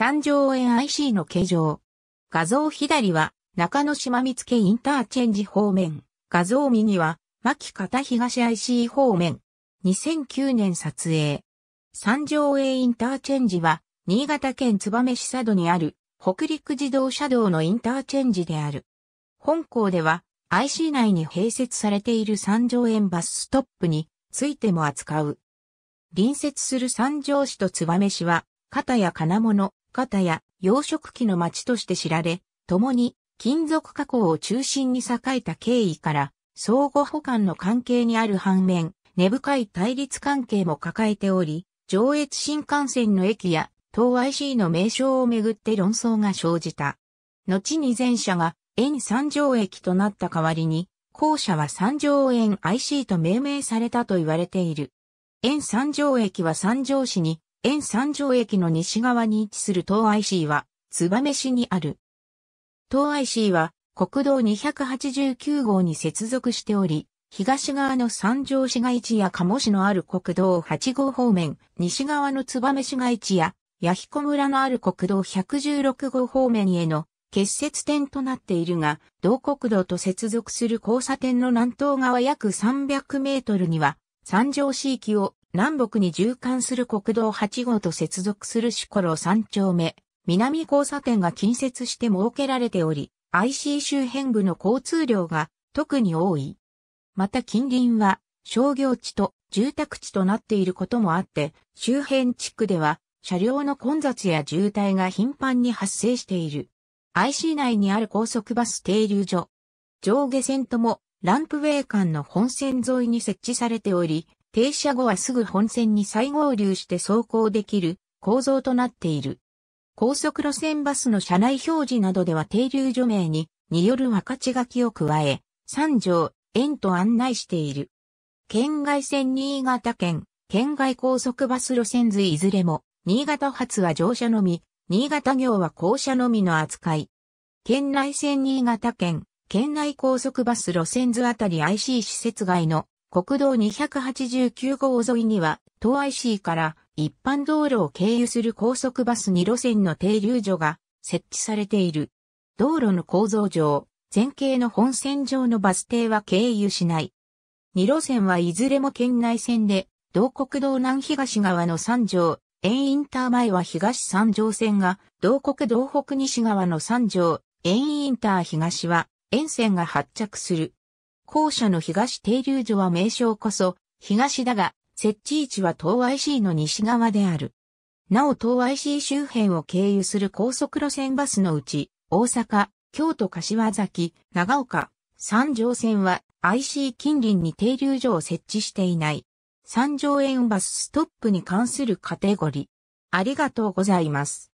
三条園 IC の形状。画像左は中野島見附インターチェンジ方面。画像右は牧方東 IC 方面。2009年撮影。三条園インターチェンジは新潟県燕市佐渡にある北陸自動車道のインターチェンジである。本校では IC 内に併設されている三条園バスストップについても扱う。隣接する三条市と燕市は、片や金物、型や養殖機の町として知られ、共に金属加工を中心に栄えた経緯から、相互補完の関係にある反面、根深い対立関係も抱えており、上越新幹線の駅や東 IC の名称をめぐって論争が生じた。後に前者が円三条駅となった代わりに、後者は三条円 IC と命名されたと言われている。円三条駅は三条市に沿三条駅の西側に位置する東 IC は、燕市にある。東 IC は、国道289号に接続しており、東側の三条市街地や鴨市のある国道8号方面、西側の燕市街地や、八彦村のある国道116号方面への結節点となっているが、同国道と接続する交差点の南東側約300メートルには、三条市域を南北に縦貫する国道8号と接続するシコロ3丁目、南交差点が近接して設けられており、IC 周辺部の交通量が特に多い。また近隣は商業地と住宅地となっていることもあって、周辺地区では車両の混雑や渋滞が頻繁に発生している。IC 内にある高速バス停留所。上下線ともランプウェイ間の本線沿いに設置されており、停車後はすぐ本線に再合流して走行できる構造となっている。高速路線バスの車内表示などでは停留除名に、による分かち書きを加え、3条、円と案内している。県外線新潟県、県外高速バス路線図いずれも、新潟発は乗車のみ、新潟行は降車のみの扱い。県内線新潟県、県内高速バス路線図あたり IC 施設外の国道289号沿いには、東 IC から一般道路を経由する高速バス2路線の停留所が設置されている。道路の構造上、前景の本線上のバス停は経由しない。2路線はいずれも県内線で、同国道南東側の三条、円インター前は東三条線が、同国道北西側の三条、円インター東は、沿線が発着する。校舎の東停留所は名称こそ、東だが、設置位置は東 IC の西側である。なお東 IC 周辺を経由する高速路線バスのうち、大阪、京都柏崎、長岡、三条線は IC 近隣に停留所を設置していない。三条園バスストップに関するカテゴリー。ありがとうございます。